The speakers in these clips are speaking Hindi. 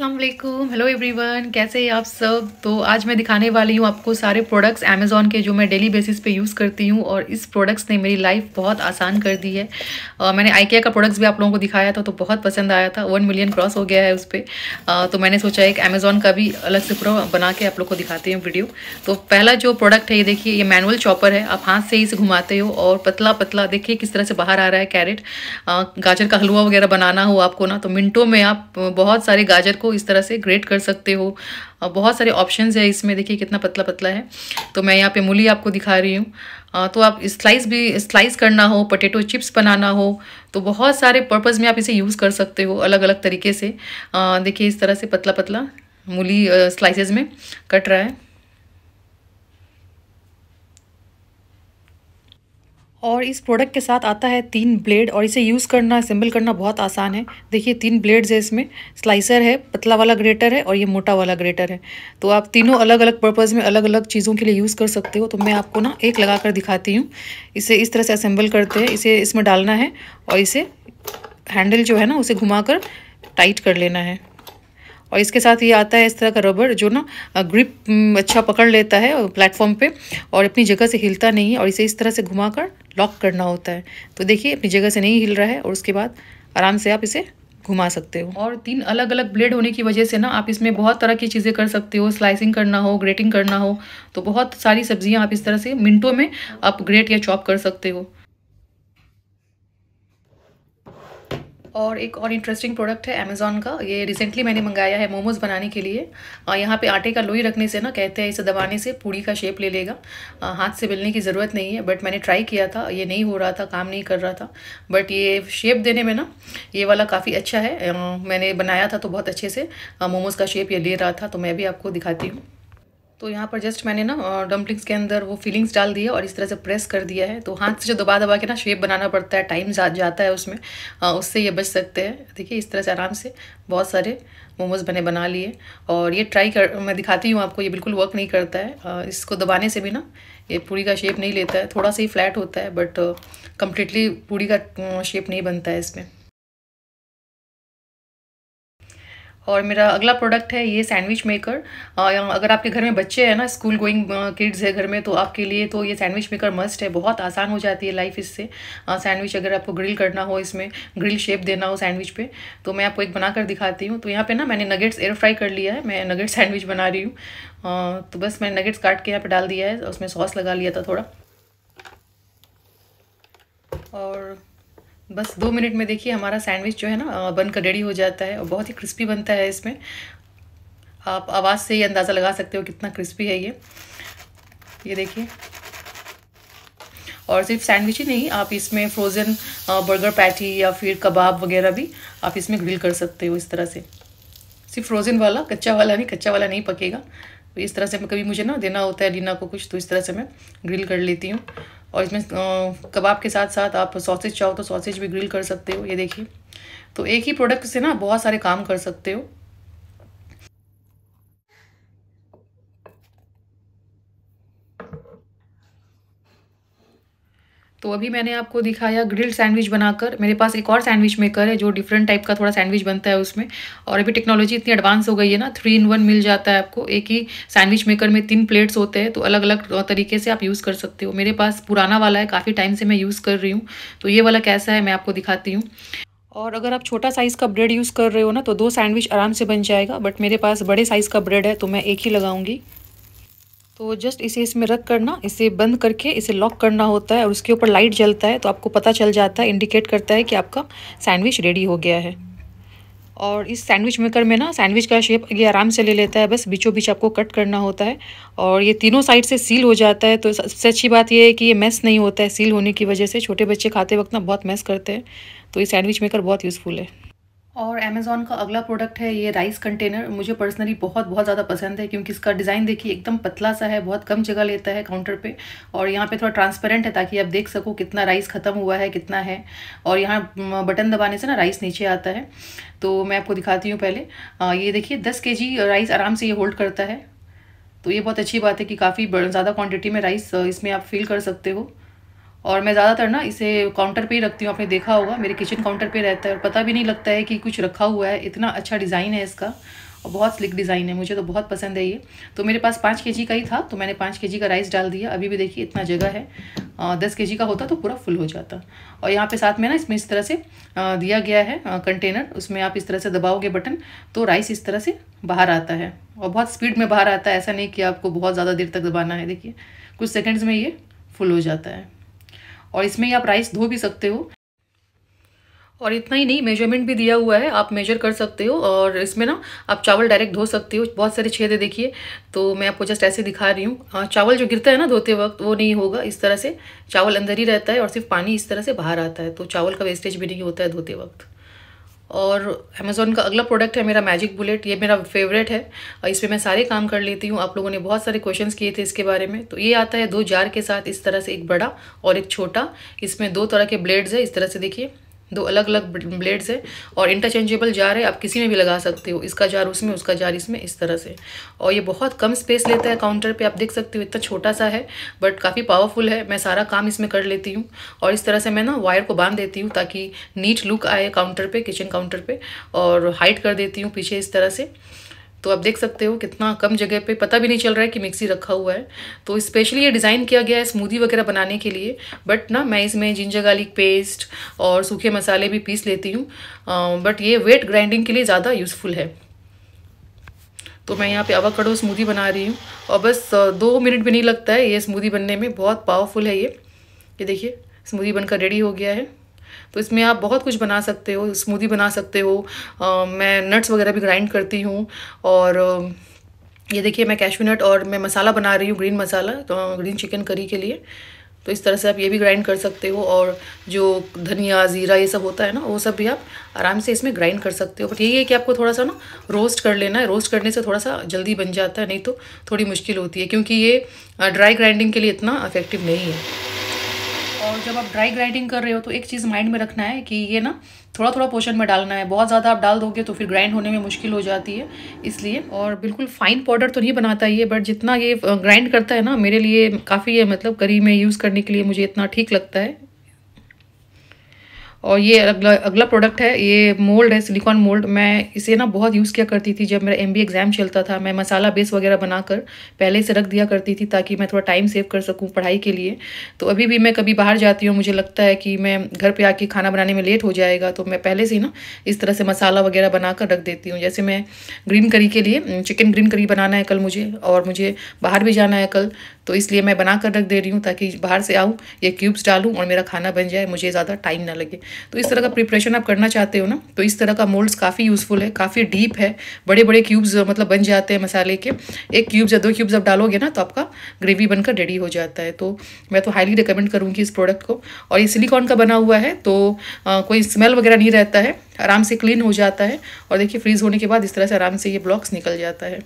असलम हेलो एवरीवन कैसे हैं आप सब तो आज मैं दिखाने वाली हूँ आपको सारे प्रोडक्ट्स अमेज़ोन के जो मैं डेली बेसिस पे यूज़ करती हूँ और इस प्रोडक्ट्स ने मेरी लाइफ बहुत आसान कर दी है आ, मैंने आई का प्रोडक्ट्स भी आप लोगों को दिखाया था तो बहुत पसंद आया था वन मिलियन क्रॉस हो गया है उस पर तो मैंने सोचा एक अमेज़ोन का भी अलग से पूरा बना के आप लोग को दिखाती हूँ वीडियो तो पहला जो प्रोडक्ट है ये देखिए ये मैनुअल चॉपर है आप हाथ से ही इसे घुमाते हो और पतला पतला देखिए किस तरह से बाहर आ रहा है कैरेट गाजर का हलवा वगैरह बनाना हो आपको ना तो मिनटों में आप बहुत सारे गाजर को इस तरह से ग्रेट कर सकते हो बहुत सारे ऑप्शंस है इसमें देखिए कितना पतला पतला है तो मैं यहाँ पे मूली आपको दिखा रही हूँ तो आप स्लाइस भी स्लाइस करना हो पोटैटो चिप्स बनाना हो तो बहुत सारे पर्पज़ में आप इसे यूज़ कर सकते हो अलग अलग तरीके से देखिए इस तरह से पतला पतला मूली स्लाइसेस में कट रहा है और इस प्रोडक्ट के साथ आता है तीन ब्लेड और इसे यूज़ करना असेंबल करना बहुत आसान है देखिए तीन ब्लेड्स है इसमें स्लाइसर है पतला वाला ग्रेटर है और ये मोटा वाला ग्रेटर है तो आप तीनों अलग अलग पर्पज़ में अलग अलग चीज़ों के लिए यूज़ कर सकते हो तो मैं आपको ना एक लगा कर दिखाती हूँ इसे इस तरह से असेंबल करते हैं इसे इसमें डालना है और इसे हैंडल जो है ना उसे घुमा कर टाइट कर लेना है और इसके साथ ये आता है इस तरह का रबर जो ना ग्रिप अच्छा पकड़ लेता है प्लेटफॉर्म पे और अपनी जगह से हिलता नहीं है और इसे इस तरह से घुमा कर लॉक करना होता है तो देखिए अपनी जगह से नहीं हिल रहा है और उसके बाद आराम से आप इसे घुमा सकते हो और तीन अलग अलग ब्लेड होने की वजह से ना आप इसमें बहुत तरह की चीज़ें कर सकते हो स्लाइसिंग करना हो ग्रेटिंग करना हो तो बहुत सारी सब्जियां आप इस तरह से मिनटों में आप ग्रेट या चॉप कर सकते हो और एक और इंटरेस्टिंग प्रोडक्ट है अमेज़ॉन का ये रिसेंटली मैंने मंगाया है मोमोज़ बनाने के लिए यहाँ पे आटे का लोई रखने से ना कहते हैं इसे दबाने से पूड़ी का शेप ले लेगा हाथ से बिलने की ज़रूरत नहीं है बट मैंने ट्राई किया था ये नहीं हो रहा था काम नहीं कर रहा था बट ये शेप देने में ना ये वाला काफ़ी अच्छा है मैंने बनाया था तो बहुत अच्छे से मोमोज़ का शेप ये ले रहा था तो मैं भी आपको दिखाती हूँ तो यहाँ पर जस्ट मैंने ना डम्पलिंग्स के अंदर वो फीलिंग्स डाल दिए और इस तरह से प्रेस कर दिया है तो हाथ से जो दबा दबा के ना शेप बनाना पड़ता है टाइम जा, जाता है उसमें आ, उससे ये बच सकते हैं देखिए इस तरह से आराम से बहुत सारे मोमोज़ मैंने बना लिए और ये ट्राई कर मैं दिखाती हूँ आपको ये बिल्कुल वर्क नहीं करता है आ, इसको दबाने से भी ना ये पूरी का शेप नहीं लेता है थोड़ा सा ही फ्लैट होता है बट कम्प्लीटली पूरी का शेप नहीं बनता है इसमें और मेरा अगला प्रोडक्ट है ये सैंडविच मेकर अगर आपके घर में बच्चे हैं ना स्कूल गोइंग किड्स है घर में तो आपके लिए तो ये सैंडविच मेकर मस्ट है बहुत आसान हो जाती है लाइफ इससे सैंडविच अगर आपको ग्रिल करना हो इसमें ग्रिल शेप देना हो सैंडविच पे तो मैं आपको एक बना कर दिखाती हूँ तो यहाँ पर ना मैंने नगेट्स एयर फ्राई कर लिया है मैं नगेट्स सैंडविच बना रही हूँ तो बस मैंने नगेट्स काट के यहाँ पर डाल दिया है उसमें सॉस लगा लिया था थोड़ा बस दो मिनट में देखिए हमारा सैंडविच जो है ना बनकर रेडी हो जाता है और बहुत ही क्रिस्पी बनता है इसमें आप आवाज़ से ही अंदाज़ा लगा सकते हो कितना क्रिस्पी है ये ये देखिए और सिर्फ सैंडविच ही नहीं आप इसमें फ्रोज़न बर्गर पैटी या फिर कबाब वगैरह भी आप इसमें ग्रिल कर सकते हो इस तरह से सिर्फ फ्रोज़न वाला कच्चा वाला नहीं कच्चा वाला नहीं पकेगा तो इस तरह से मैं कभी मुझे ना देना होता है डिना को कुछ तो इस तरह से मैं ग्रिल कर लेती हूँ और इसमें कबाब के साथ साथ आप सॉसेज चाहो तो सॉसेज भी ग्रिल कर सकते हो ये देखिए तो एक ही प्रोडक्ट से ना बहुत सारे काम कर सकते हो तो अभी मैंने आपको दिखाया ग्रिल्ड सैंडविच बनाकर मेरे पास एक और सैंडविच मेकर है जो डिफरेंट टाइप का थोड़ा सैंडविच बनता है उसमें और अभी टेक्नोलॉजी इतनी एडवांस हो गई है ना थ्री इन वन मिल जाता है आपको एक ही सैंडविच मेकर में तीन प्लेट्स होते हैं तो अलग अलग तरीके से आप यूज़ कर सकते हो मेरे पास पुराना वाला है काफ़ी टाइम से मैं यूज़ कर रही हूँ तो ये वाला कैसा है मैं आपको दिखाती हूँ और अगर आप छोटा साइज़ का ब्रेड यूज़ कर रहे हो ना तो दो सैंडविच आराम से बन जाएगा बट मेरे पास बड़े साइज़ का ब्रेड है तो मैं एक ही लगाऊंगी तो जस्ट इसे इसमें रख करना इसे बंद करके इसे लॉक करना होता है और उसके ऊपर लाइट जलता है तो आपको पता चल जाता है इंडिकेट करता है कि आपका सैंडविच रेडी हो गया है और इस सैंडविच मेकर में ना सैंडविच का शेप ये आराम से ले लेता है बस बीचों बीच आपको कट करना होता है और ये तीनों साइड से सील हो जाता है तो सबसे अच्छी बात यह है कि ये मैस नहीं होता है सील होने की वजह से छोटे बच्चे खाते वक्त ना बहुत मैस करते हैं तो ये सैंडविच मेकर बहुत यूज़फुल है और अमेज़ॉन का अगला प्रोडक्ट है ये राइस कंटेनर मुझे पर्सनली बहुत बहुत ज़्यादा पसंद है क्योंकि इसका डिज़ाइन देखिए एकदम पतला सा है बहुत कम जगह लेता है काउंटर पे और यहाँ पे थोड़ा ट्रांसपेरेंट है ताकि आप देख सको कितना राइस ख़त्म हुआ है कितना है और यहाँ बटन दबाने से ना राइस नीचे आता है तो मैं आपको दिखाती हूँ पहले आ, ये देखिए दस के राइस आराम से ये होल्ड करता है तो ये बहुत अच्छी बात है कि काफ़ी ज़्यादा क्वान्टिटी में राइस इसमें आप फील कर सकते हो और मैं ज़्यादातर ना इसे काउंटर पे ही रखती हूँ आपने देखा होगा मेरे किचन काउंटर पे रहता है और पता भी नहीं लगता है कि कुछ रखा हुआ है इतना अच्छा डिज़ाइन है इसका और बहुत स्लिक डिज़ाइन है मुझे तो बहुत पसंद है ये तो मेरे पास पाँच के का ही था तो मैंने पाँच के का राइस डाल दिया अभी भी देखिए इतना जगह है दस के का होता तो पूरा फुल हो जाता और यहाँ पर साथ में ना इसमें इस तरह से दिया गया है कंटेनर उसमें आप इस तरह से दबाओगे बटन तो राइस इस तरह से बाहर आता है और बहुत स्पीड में बाहर आता है ऐसा नहीं कि आपको बहुत ज़्यादा देर तक दबाना है देखिए कुछ सेकेंड्स में ये फुल हो जाता है और इसमें आप राइस धो भी सकते हो और इतना ही नहीं मेजरमेंट भी दिया हुआ है आप मेजर कर सकते हो और इसमें ना आप चावल डायरेक्ट धो सकते हो बहुत सारे छेद है देखिए तो मैं आपको जस्ट ऐसे दिखा रही हूँ चावल जो गिरता है ना धोते वक्त वो नहीं होगा इस तरह से चावल अंदर ही रहता है और सिर्फ पानी इस तरह से बाहर आता है तो चावल का वेस्टेज भी नहीं होता है धोते वक्त और अमेज़ोन का अगला प्रोडक्ट है मेरा मैजिक बुलेट ये मेरा फेवरेट है और इसमें मैं सारे काम कर लेती हूँ आप लोगों ने बहुत सारे क्वेश्चंस किए थे इसके बारे में तो ये आता है दो जार के साथ इस तरह से एक बड़ा और एक छोटा इसमें दो तरह के ब्लेड्स है इस तरह से देखिए दो अलग अलग ब्लेड्स हैं और इंटरचेंजेबल जार है आप किसी में भी लगा सकते हो इसका जार उसमें उसका जार इसमें इस तरह से और ये बहुत कम स्पेस लेता है काउंटर पे आप देख सकते हो इतना छोटा सा है बट काफ़ी पावरफुल है मैं सारा काम इसमें कर लेती हूँ और इस तरह से मैं ना वायर को बांध देती हूँ ताकि नीट लुक आए काउंटर पर किचन काउंटर पर और हाइट कर देती हूँ पीछे इस तरह से तो आप देख सकते हो कितना कम जगह पे पता भी नहीं चल रहा है कि मिक्सी रखा हुआ है तो स्पेशली ये डिज़ाइन किया गया है स्मूदी वगैरह बनाने के लिए बट ना मैं इसमें जिंजर गार्लिक पेस्ट और सूखे मसाले भी पीस लेती हूँ बट ये वेट ग्राइंडिंग के लिए ज़्यादा यूज़फुल है तो मैं यहाँ पे अवाकड़ो स्मूदी बना रही हूँ और बस दो मिनट भी नहीं लगता है ये स्मूदी बनने में बहुत पावरफुल है ये ये देखिए स्मूदी बनकर रेडी हो गया है तो इसमें आप बहुत कुछ बना सकते हो स्मूदी बना सकते हो आ, मैं नट्स वगैरह भी ग्राइंड करती हूँ और ये देखिए मैं कैशू नट और मैं मसाला बना रही हूँ ग्रीन मसाला तो ग्रीन चिकन करी के लिए तो इस तरह से आप ये भी ग्राइंड कर सकते हो और जो धनिया ज़ीरा ये सब होता है ना वो सब भी आप आराम से इसमें ग्राइंड कर सकते हो बट यही है कि आपको थोड़ा सा ना रोस्ट कर लेना है रोस्ट करने से थोड़ा सा जल्दी बन जाता है नहीं तो थोड़ी मुश्किल होती है क्योंकि ये ड्राई ग्राइंडिंग के लिए इतना अफेक्टिव नहीं है और जब आप ड्राई ग्राइंडिंग कर रहे हो तो एक चीज़ माइंड में रखना है कि ये ना थोड़ा थोड़ा पोर्शन में डालना है बहुत ज़्यादा आप डाल दोगे तो फिर ग्राइंड होने में मुश्किल हो जाती है इसलिए और बिल्कुल फाइन पाउडर तो नहीं बनाता ये बट जितना ये ग्राइंड करता है ना मेरे लिए काफ़ी है मतलब करी में यूज़ करने के लिए मुझे इतना ठीक लगता है और ये अगला अगला प्रोडक्ट है ये मोल्ड है सिलिकॉन मोल्ड मैं इसे ना बहुत यूज़ किया करती थी जब मेरा एम एग्ज़ाम चलता था मैं मसाला बेस वगैरह बनाकर पहले से रख दिया करती थी ताकि मैं थोड़ा टाइम सेव कर सकूँ पढ़ाई के लिए तो अभी भी मैं कभी बाहर जाती हूँ मुझे लगता है कि मैं घर पर आके खाना बनाने में लेट हो जाएगा तो मैं पहले से ही ना इस तरह से मसाला वगैरह बना रख देती हूँ जैसे मैं ग्रीन करी के लिए चिकन ग्रीन करी बनाना है कल मुझे और मुझे बाहर भी जाना है कल तो इसलिए मैं बना कर रख दे रही हूँ ताकि बाहर से आऊँ ये क्यूब्स डालूँ और मेरा खाना बन जाए मुझे ज़्यादा टाइम ना लगे तो इस तरह का प्रिपरेशन आप करना चाहते हो ना तो इस तरह का मोल्ड्स काफ़ी यूज़फुल है काफ़ी डीप है बड़े बड़े क्यूब्स मतलब बन जाते हैं मसाले के एक क्यूब्स या दो क्यूब्स आप डालोगे ना तो आपका ग्रेवी बनकर रेडी हो जाता है तो मैं तो हाईली रिकमेंड करूँगी इस प्रोडक्ट को और ये सिलिकॉन का बना हुआ है तो आ, कोई स्मेल वगैरह नहीं रहता है आराम से क्लीन हो जाता है और देखिए फ्रीज़ होने के बाद इस तरह से आराम से ये ब्लॉक्स निकल जाता है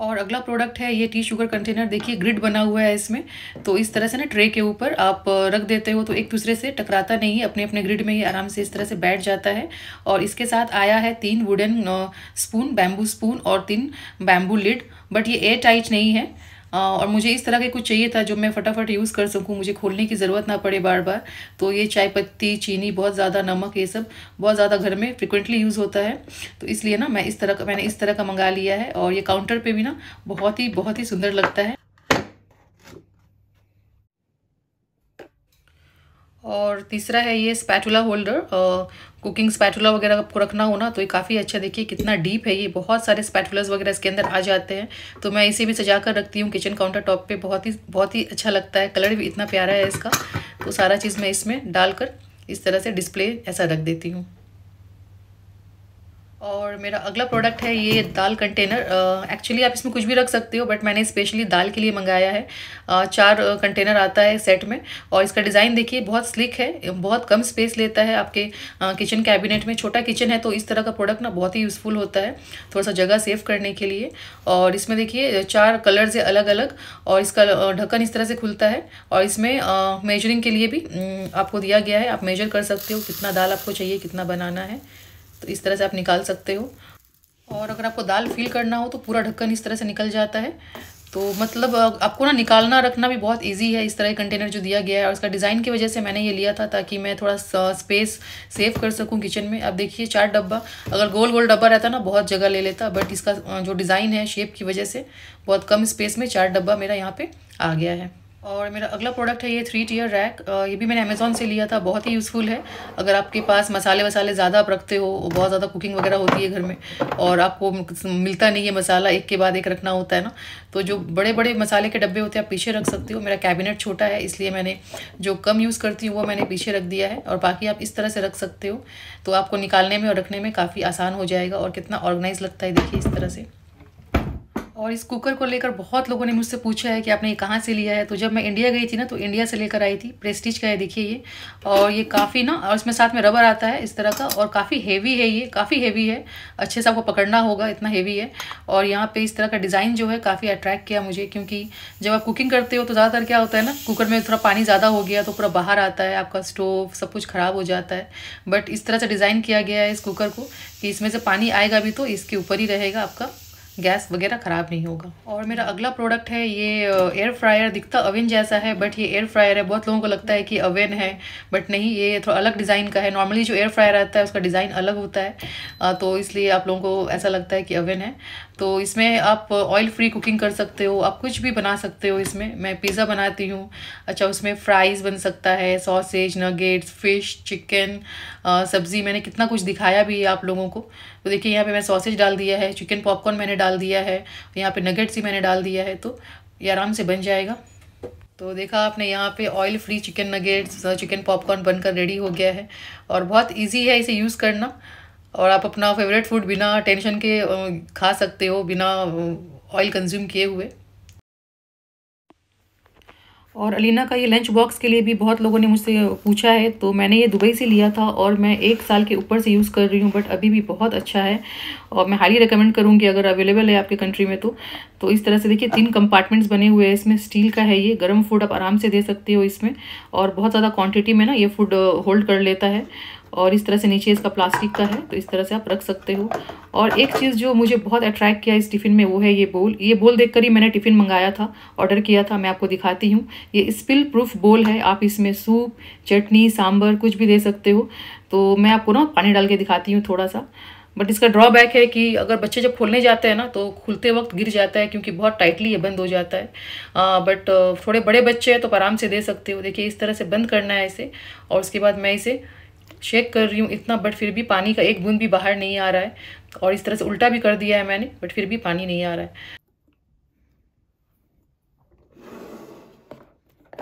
और अगला प्रोडक्ट है ये टी शुगर कंटेनर देखिए ग्रिड बना हुआ है इसमें तो इस तरह से ना ट्रे के ऊपर आप रख देते हो तो एक दूसरे से टकराता नहीं है अपने अपने ग्रिड में ही आराम से इस तरह से बैठ जाता है और इसके साथ आया है तीन वुडन स्पून बैम्बू स्पून और तीन बैम्बू लिड बट ये एयर टाइट नहीं है और मुझे इस तरह के कुछ चाहिए था जो मैं फटाफट यूज़ कर सकूँ मुझे खोलने की ज़रूरत ना पड़े बार बार तो ये चाय पत्ती चीनी बहुत ज़्यादा नमक ये सब बहुत ज़्यादा घर में फ्रिक्वेंटली यूज़ होता है तो इसलिए ना मैं इस तरह का मैंने इस तरह का मंगा लिया है और ये काउंटर पर भी ना बहुत ही बहुत ही सुंदर लगता है और तीसरा है ये स्पैटुला होल्डर कुकिंग स्पैटुला वगैरह आपको रखना हो ना तो ये काफ़ी अच्छा देखिए कितना डीप है ये बहुत सारे स्पैटुलर्स वगैरह इसके अंदर आ जाते हैं तो मैं इसे भी सजा कर रखती हूँ किचन काउंटर टॉप पर बहुत ही बहुत ही अच्छा लगता है कलर भी इतना प्यारा है इसका तो सारा चीज़ मैं इसमें डालकर इस तरह से डिस्प्ले ऐसा रख देती हूँ और मेरा अगला प्रोडक्ट है ये दाल कंटेनर एक्चुअली आप इसमें कुछ भी रख सकते हो बट मैंने स्पेशली दाल के लिए मंगाया है चार कंटेनर आता है सेट में और इसका डिज़ाइन देखिए बहुत स्लिक है बहुत कम स्पेस लेता है आपके किचन कैबिनेट में छोटा किचन है तो इस तरह का प्रोडक्ट ना बहुत ही यूज़फुल होता है थोड़ा सा जगह सेव करने के लिए और इसमें देखिए चार कलर्स है अलग अलग और इसका ढक्कन इस तरह से खुलता है और इसमें मेजरिंग के लिए भी आपको दिया गया है आप मेजर कर सकते हो कितना दाल आपको चाहिए कितना बनाना है तो इस तरह से आप निकाल सकते हो और अगर आपको दाल फील करना हो तो पूरा ढक्कन इस तरह से निकल जाता है तो मतलब आपको ना निकालना रखना भी बहुत इजी है इस तरह के कंटेनर जो दिया गया है और उसका डिज़ाइन की वजह से मैंने ये लिया था ताकि मैं थोड़ा स्पेस सेव कर सकूं किचन में अब देखिए चार डब्बा अगर गोल गोल डब्बा रहता ना बहुत जगह ले लेता बट इसका जो डिज़ाइन है शेप की वजह से बहुत कम स्पेस में चार डब्बा मेरा यहाँ पर आ गया है और मेरा अगला प्रोडक्ट है ये थ्री टीयर रैक ये भी मैंने अमेज़ोन से लिया था बहुत ही यूज़फुल है अगर आपके पास मसाले वसाले ज़्यादा आप रखते हो बहुत ज़्यादा कुकिंग वगैरह होती है घर में और आपको मिलता नहीं है मसाला एक के बाद एक रखना होता है ना तो जो बड़े बड़े मसाले के डब्बे होते हैं आप पीछे रख सकते हो मेरा कैबिनेट छोटा है इसलिए मैंने जो कम यूज़ करती हूँ वो मैंने पीछे रख दिया है और बाकी आप इस तरह से रख सकते हो तो आपको निकालने में और रखने में काफ़ी आसान हो जाएगा और कितना ऑर्गेनाइज लगता है देखिए इस तरह से और इस कुकर को लेकर बहुत लोगों ने मुझसे पूछा है कि आपने ये कहाँ से लिया है तो जब मैं इंडिया गई थी ना तो इंडिया से लेकर आई थी प्रेस्टीज का है देखिए ये और ये काफ़ी ना और इसमें साथ में रबर आता है इस तरह का और काफ़ी हेवी है ये काफ़ी हेवी है अच्छे से आपको पकड़ना होगा इतना हेवी है और यहाँ पर इस तरह का डिज़ाइन जो है काफ़ी अट्रैक्ट किया मुझे क्योंकि जब आप कुकिंग करते हो तो ज़्यादातर क्या होता है ना कुकर में थोड़ा पानी ज़्यादा हो गया तो पूरा बाहर आता है आपका स्टोव सब कुछ ख़राब हो जाता है बट इस तरह से डिज़ाइन किया गया है इस कुकर को कि इसमें से पानी आएगा भी तो इसके ऊपर ही रहेगा आपका गैस वगैरह ख़राब नहीं होगा और मेरा अगला प्रोडक्ट है ये एयर uh, फ्रायर दिखता अवेन जैसा है बट ये एयर फ्रायर है बहुत लोगों को लगता है कि अवन है बट नहीं ये थोड़ा अलग डिज़ाइन का है नॉर्मली जो एयर फ्रायर आता है उसका डिज़ाइन अलग होता है uh, तो इसलिए आप लोगों को ऐसा लगता है कि अवन है तो इसमें आप ऑयल फ्री कुकिंग कर सकते हो आप कुछ भी बना सकते हो इसमें मैं पिज़्ज़ा बनाती हूँ अच्छा उसमें फ्राइज़ बन सकता है सॉसेज नगेट्स फ़िश चिकन सब्ज़ी मैंने कितना कुछ दिखाया भी है आप लोगों को तो देखिए यहाँ पे मैं सॉसेज डाल दिया है चिकन पॉपकॉर्न मैंने डाल दिया है यहाँ पर नगेट्स ही मैंने डाल दिया है तो ये आराम से बन जाएगा तो देखा आपने यहाँ पे oil free chicken nuggets chicken popcorn बनकर रेडी हो गया है और बहुत इजी है इसे यूज़ करना और आप अपना फेवरेट फूड बिना टेंशन के खा सकते हो बिना ऑयल कंज्यूम किए हुए और अलीना का ये लंच बॉक्स के लिए भी बहुत लोगों ने मुझसे पूछा है तो मैंने ये दुबई से लिया था और मैं एक साल के ऊपर से यूज़ कर रही हूँ बट अभी भी बहुत अच्छा है और मैं हाईली रिकमेंड करूँगी अगर अवेलेबल है आपके कंट्री में तो तो इस तरह से देखिए तीन कंपार्टमेंट्स बने हुए हैं इसमें स्टील का है ये गर्म फूड आप आराम से दे सकते हो इसमें और बहुत ज़्यादा क्वान्टिटी में ना ये फूड होल्ड कर लेता है और इस तरह से नीचे इसका प्लास्टिक का है तो इस तरह से आप रख सकते हो और एक चीज़ जो मुझे बहुत अट्रैक्ट किया इस टिफ़िन में वो है ये बोल ये बोल देखकर ही मैंने टिफ़िन मंगाया था ऑर्डर किया था मैं आपको दिखाती हूँ ये स्पिल प्रूफ बोल है आप इसमें सूप चटनी सांभर कुछ भी दे सकते हो तो मैं आपको ना पानी डाल के दिखाती हूँ थोड़ा सा बट इसका ड्रॉबैक है कि अगर बच्चे जब खोलने जाते हैं ना तो खुलते वक्त गिर जाता है क्योंकि बहुत टाइटली ये बंद हो जाता है आ, बट थोड़े बड़े बच्चे हैं तो आराम से दे सकते हो देखिए इस तरह से बंद करना है इसे और उसके बाद मैं इसे चेक कर रही हूँ इतना बट फिर भी पानी का एक बूंद भी बाहर नहीं आ रहा है और इस तरह से उल्टा भी कर दिया है मैंने बट फिर भी पानी नहीं आ रहा है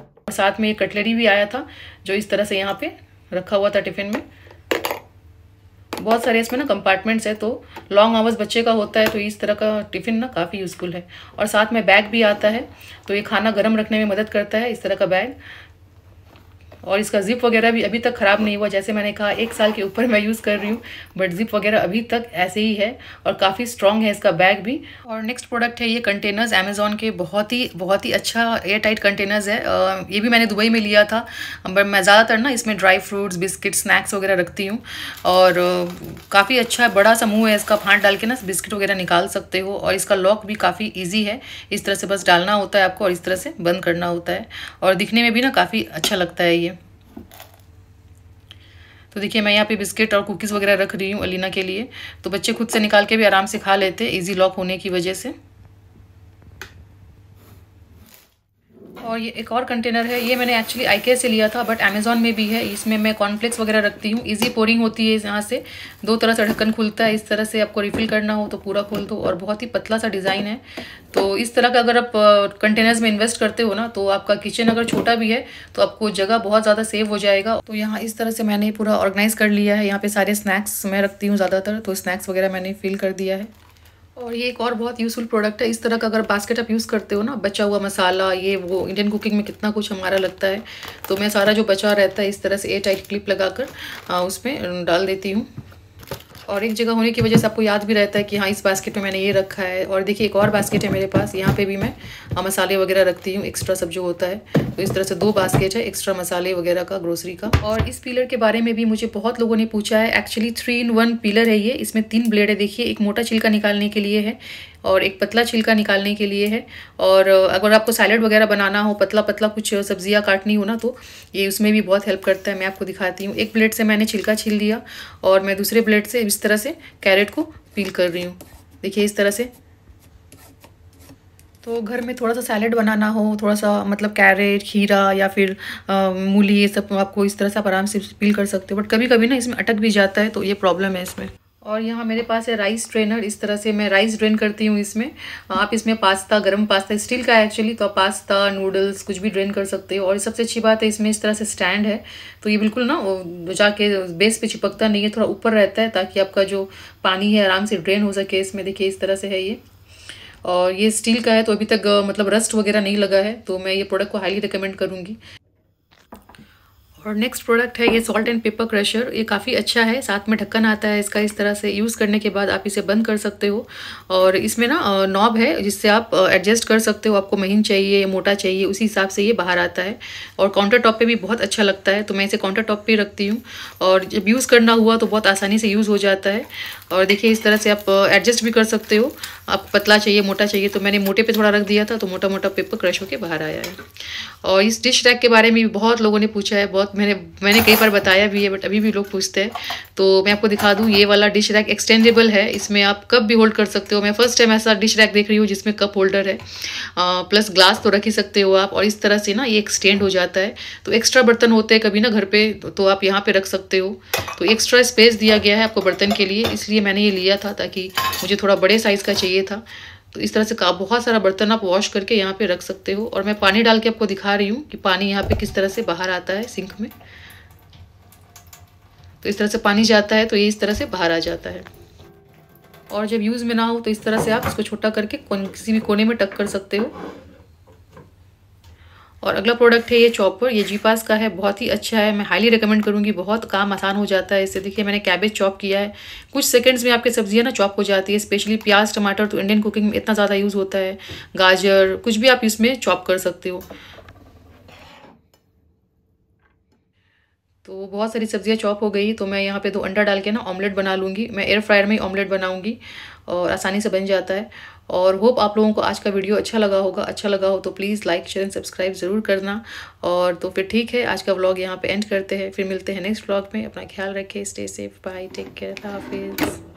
और साथ में एक कटलरी भी आया था जो इस तरह से यहाँ पे रखा हुआ था टिफ़िन में बहुत सारे इसमें ना कंपार्टमेंट्स है तो लॉन्ग आवर्स बच्चे का होता है तो इस तरह का टिफ़िन ना काफ़ी यूज़फुल है और साथ में बैग भी आता है तो ये खाना गर्म रखने में मदद करता है इस तरह का बैग और इसका ज़िप वगैरह भी अभी तक ख़राब नहीं हुआ जैसे मैंने कहा एक साल के ऊपर मैं यूज़ कर रही हूँ बट ज़िप वगैरह अभी तक ऐसे ही है और काफ़ी स्ट्रॉन्ग है इसका बैग भी और नेक्स्ट प्रोडक्ट है ये कंटेनर्स अमेज़ोन के बहुत ही बहुत ही अच्छा एयर टाइट कंटेनर्स है ये भी मैंने दुबई में लिया था बट मैं ज़्यादातर ना इसमें ड्राई फ्रूट्स बिस्किट स्नैक्स वगैरह रखती हूँ और काफ़ी अच्छा बड़ा सा मुँह है इसका फाँट डाल के ना बिस्किट वगैरह निकाल सकते हो और इसका लॉक भी काफ़ी ईजी है इस तरह से बस डालना होता है आपको और इस तरह से बंद करना होता है और दिखने में भी ना काफ़ी अच्छा लगता है ये तो देखिए मैं यहाँ पे बिस्किट और कुकीज़ वगैरह रख रही हूँ अलीना के लिए तो बच्चे खुद से निकाल के भी आराम से खा लेते हैं इजी लॉक होने की वजह से और ये एक और कंटेनर है ये मैंने एक्चुअली आई से लिया था बट अमेजोन में भी है इसमें मैं कॉर्नफ्लेक्स वगैरह रखती हूँ इजी पोरिंग होती है यहाँ से दो तरह से ढक्कन खुलता है इस तरह से आपको रिफिल करना हो तो पूरा खोल दो और बहुत ही पतला सा डिज़ाइन है तो इस तरह का अगर आप कंटेनर्स में इन्वेस्ट करते हो ना तो आपका किचन अगर छोटा भी है तो आपको जगह बहुत ज़्यादा सेव हो जाएगा तो यहाँ इस तरह से मैंने पूरा ऑर्गेनाइज़ कर लिया है यहाँ पर सारे स्नैक्स मैं रखती हूँ ज़्यादातर तो स्नैक्स वगैरह मैंने फिल कर दिया है और ये एक और बहुत यूज़फुल प्रोडक्ट है इस तरह का अगर बास्केट आप यूज़ करते हो ना बचा हुआ मसाला ये वो इंडियन कुकिंग में कितना कुछ हमारा लगता है तो मैं सारा जो बचा रहता है इस तरह से ए टाइट क्लिप लगा कर उसमें डाल देती हूँ और एक जगह होने की वजह से आपको याद भी रहता है कि हाँ इस बास्केट में मैंने ये रखा है और देखिए एक और बास्केट है मेरे पास यहाँ पे भी मैं हाँ, मसाले वगैरह रखती हूँ एक्स्ट्रा सब जो होता है तो इस तरह से दो बास्केट है एक्स्ट्रा मसाले वगैरह का ग्रोसरी का और इस पिलर के बारे में भी मुझे बहुत लोगों ने पूछा है actually three in one peeler है ये इसमें तीन ब्लेड है देखिए एक मोटा छिलका निकालने के लिए है और एक पतला छिलका निकालने के लिए है और अगर आपको सैलड वगैरह बनाना हो पतला पतला कुछ सब्जियाँ काटनी हो ना तो ये उसमें भी बहुत हेल्प करता है मैं आपको दिखाती हूँ एक प्लेट से मैंने छिलका छील लिया और मैं दूसरे प्लेट से इस तरह से कैरेट को पील कर रही हूँ देखिए इस तरह से तो घर में थोड़ा सा सैलड बनाना हो थोड़ा सा मतलब कैरेट खीरा या फिर मूली ये सब तो आपको इस तरह से आप आराम से पील कर सकते हो बट कभी कभी ना इसमें अटक भी जाता है तो ये प्रॉब्लम है इसमें और यहाँ मेरे पास है राइस ट्रेनर इस तरह से मैं राइस ड्रेन करती हूँ इसमें आप इसमें पास्ता गरम पास्ता स्टील का है एक्चुअली तो आप पास्ता नूडल्स कुछ भी ड्रेन कर सकते हो और सबसे अच्छी बात है इसमें इस तरह से स्टैंड है तो ये बिल्कुल ना जाके बेस पे चिपकता नहीं है थोड़ा ऊपर रहता है ताकि आपका जो पानी है आराम से ड्रेन हो सके इसमें देखिए इस तरह से है ये और ये स्टील का है तो अभी तक मतलब रस्ट वगैरह नहीं लगा है तो मैं ये प्रोडक्ट को हाईली रिकमेंड करूँगी और नेक्स्ट प्रोडक्ट है ये सॉल्ट एंड पेपर क्रशर ये काफ़ी अच्छा है साथ में ढक्कन आता है इसका इस तरह से यूज़ करने के बाद आप इसे बंद कर सकते हो और इसमें ना नॉब है जिससे आप एडजस्ट कर सकते हो आपको महीन चाहिए या मोटा चाहिए उसी हिसाब से ये बाहर आता है और काउंटर टॉप पर भी बहुत अच्छा लगता है तो मैं इसे काउंटर टॉप पर रखती हूँ और जब यूज़ करना हुआ तो बहुत आसानी से यूज़ हो जाता है और देखिए इस तरह से आप एडजस्ट भी कर सकते हो आप पतला चाहिए मोटा चाहिए तो मैंने मोटे पर थोड़ा रख दिया था तो मोटा मोटा पेपर क्रश होकर बाहर आया है और इस डिश रैक के बारे में भी बहुत लोगों ने पूछा है बहुत मैंने मैंने कई बार बताया भी है बट अभी भी लोग पूछते हैं तो मैं आपको दिखा दूँ ये वाला डिश रैक एक्सटेंडेबल है इसमें आप कप भी होल्ड कर सकते हो मैं फर्स्ट टाइम ऐसा डिश रैक देख रही हूँ जिसमें कप होल्डर है आ, प्लस ग्लास तो रख ही सकते हो आप और इस तरह से ना ये एक्सटेंड हो जाता है तो एक्स्ट्रा बर्तन होते हैं कभी ना घर पर तो आप यहाँ पर रख सकते हो तो एक्स्ट्रा स्पेस दिया गया है आपको बर्तन के लिए इसलिए मैंने ये लिया था ताकि मुझे थोड़ा बड़े साइज़ का चाहिए था तो इस तरह से का बहुत सारा बर्तन आप वॉश करके यहाँ पे रख सकते हो और मैं पानी डाल के आपको दिखा रही हूँ कि पानी यहाँ पे किस तरह से बाहर आता है सिंक में तो इस तरह से पानी जाता है तो ये इस तरह से बाहर आ जाता है और जब यूज़ में ना हो तो इस तरह से आप इसको छोटा करके किसी भी कोने में टक कर सकते हो और अगला प्रोडक्ट है ये चॉपर ये जी पास का है बहुत ही अच्छा है मैं हाईली रिकमेंड करूँगी बहुत काम आसान हो जाता है इससे देखिए मैंने कैबेज चॉप किया है कुछ सेकंड्स में आपकी सब्जियाँ ना चॉप हो जाती है स्पेशली प्याज टमाटर तो इंडियन कुकिंग में इतना ज़्यादा यूज़ होता है गाजर कुछ भी आप इसमें चॉप कर सकते हो तो बहुत सारी सब्ज़ियाँ चॉप हो गई तो मैं यहाँ पर दो अंडा डाल के ना ऑमलेट बना लूँगी मैं एयर फ्रायर में ही ऑमलेट बनाऊँगी और आसानी से बन जाता है और होप आप लोगों को आज का वीडियो अच्छा लगा होगा अच्छा लगा हो तो please like share and subscribe ज़रूर करना और तो फिर ठीक है आज का व्लॉग यहाँ पे एंड करते हैं फिर मिलते हैं नेक्स्ट व्लॉग में अपना ख्याल रखें stay safe bye take care हाफिज़